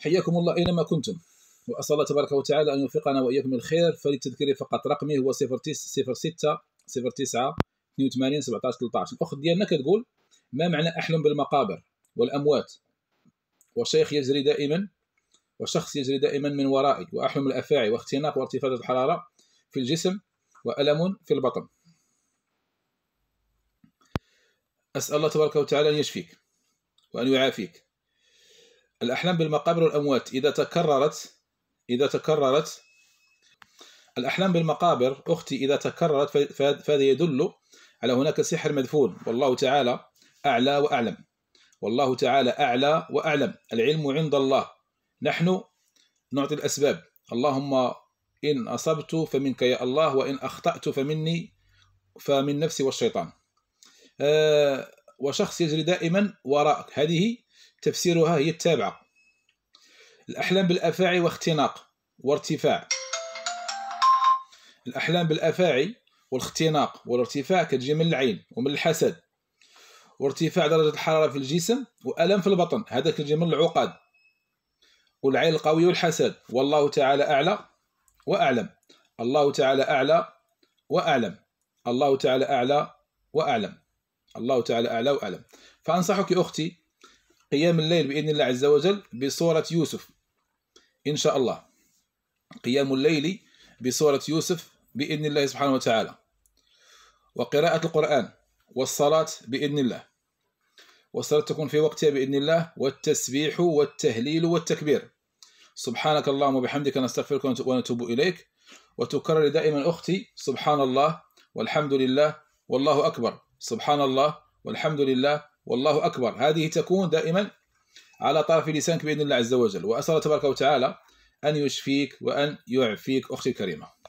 حياكم الله أينما كنتم وأسأل الله تبارك وتعالى أن يوفقنا وإياكم الخير فللتذكير فقط رقمي هو 06 09 82 17 13 الأخت ديالنا كتقول ما معنى أحلم بالمقابر والأموات وشيخ يجري دائما وشخص يجري دائما من ورائي وأحلم الأفاعي واختناق وارتفاع الحرارة في الجسم وألم في البطن أسأل الله تبارك وتعالى أن يشفيك وأن يعافيك الأحلام بالمقابر والأموات إذا تكررت إذا تكررت الأحلام بالمقابر أختي إذا تكررت فهذا يدل على هناك سحر مدفون والله تعالى أعلى وأعلم والله تعالى أعلى وأعلم العلم عند الله نحن نعطي الأسباب اللهم إن أصبت فمنك يا الله وإن أخطأت فمني فمن نفسي والشيطان آه، وشخص يجري دائما وراءك هذه تفسيرها هي التابعة الأحلام بالأفاعي واختناق وارتفاع الأحلام بالأفاعي والاختناق والارتفاع كتجي من العين ومن الحسد وارتفاع درجة الحرارة في الجسم وألم في البطن هذا كتجي من العقد والعين القوي والحسد والله تعالى أعلى وأعلم الله تعالى أعلى وأعلم الله تعالى أعلى وأعلم الله تعالى أعلى وأعلم فأنصحك أختي قيام الليل بإذن الله عز وجل بصورة يوسف إن شاء الله قيام الليل بصورة يوسف بإذن الله سبحانه وتعالى وقراءة القرآن والصلاة بإذن الله والصلاة تكون في وقتها بإذن الله والتسبيح والتهليل والتكبير سبحانك اللهم وبحمدك نستغفرك ونتوب إليك وتكرر دائما أختي سبحان الله والحمد لله والله أكبر سبحان الله والحمد لله والله أكبر هذه تكون دائما على طرف لسانك بإذن الله عز وجل وأسأل تبارك وتعالى أن يشفيك وأن يعفيك أختي الكريمة